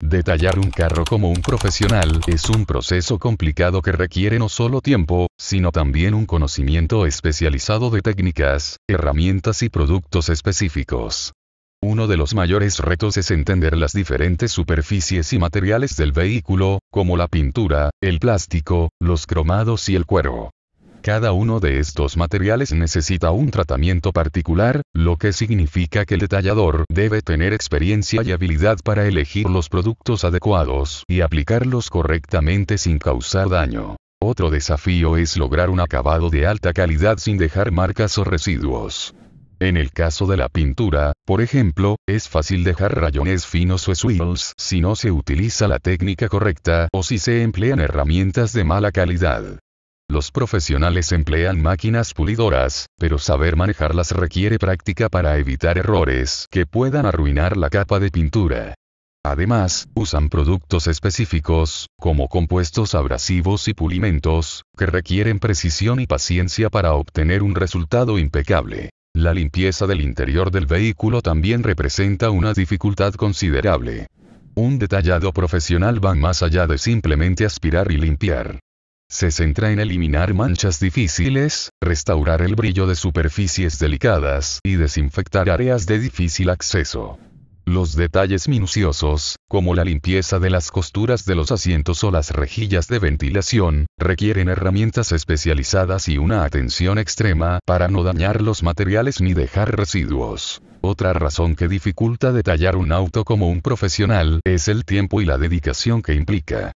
Detallar un carro como un profesional es un proceso complicado que requiere no solo tiempo, sino también un conocimiento especializado de técnicas, herramientas y productos específicos. Uno de los mayores retos es entender las diferentes superficies y materiales del vehículo, como la pintura, el plástico, los cromados y el cuero. Cada uno de estos materiales necesita un tratamiento particular, lo que significa que el detallador debe tener experiencia y habilidad para elegir los productos adecuados y aplicarlos correctamente sin causar daño. Otro desafío es lograr un acabado de alta calidad sin dejar marcas o residuos. En el caso de la pintura, por ejemplo, es fácil dejar rayones finos o swirls si no se utiliza la técnica correcta o si se emplean herramientas de mala calidad. Los profesionales emplean máquinas pulidoras, pero saber manejarlas requiere práctica para evitar errores que puedan arruinar la capa de pintura. Además, usan productos específicos, como compuestos abrasivos y pulimentos, que requieren precisión y paciencia para obtener un resultado impecable. La limpieza del interior del vehículo también representa una dificultad considerable. Un detallado profesional va más allá de simplemente aspirar y limpiar. Se centra en eliminar manchas difíciles, restaurar el brillo de superficies delicadas y desinfectar áreas de difícil acceso. Los detalles minuciosos, como la limpieza de las costuras de los asientos o las rejillas de ventilación, requieren herramientas especializadas y una atención extrema para no dañar los materiales ni dejar residuos. Otra razón que dificulta detallar un auto como un profesional es el tiempo y la dedicación que implica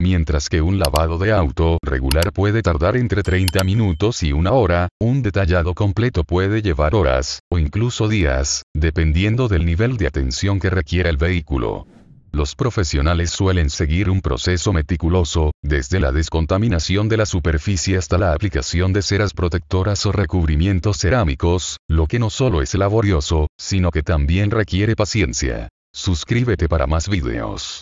mientras que un lavado de auto regular puede tardar entre 30 minutos y una hora, un detallado completo puede llevar horas, o incluso días, dependiendo del nivel de atención que requiera el vehículo. Los profesionales suelen seguir un proceso meticuloso, desde la descontaminación de la superficie hasta la aplicación de ceras protectoras o recubrimientos cerámicos, lo que no solo es laborioso, sino que también requiere paciencia. Suscríbete para más videos.